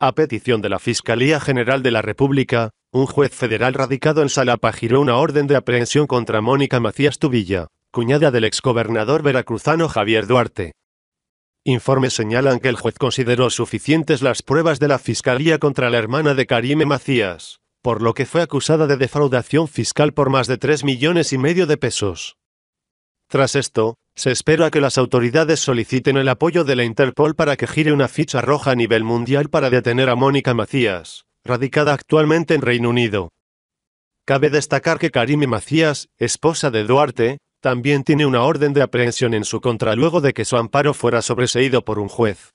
A petición de la Fiscalía General de la República, un juez federal radicado en Salapa giró una orden de aprehensión contra Mónica Macías Tubilla, cuñada del exgobernador veracruzano Javier Duarte. Informes señalan que el juez consideró suficientes las pruebas de la Fiscalía contra la hermana de Karime Macías, por lo que fue acusada de defraudación fiscal por más de 3 millones y medio de pesos. Tras esto, se espera que las autoridades soliciten el apoyo de la Interpol para que gire una ficha roja a nivel mundial para detener a Mónica Macías, radicada actualmente en Reino Unido. Cabe destacar que Karime Macías, esposa de Duarte, también tiene una orden de aprehensión en su contra luego de que su amparo fuera sobreseído por un juez.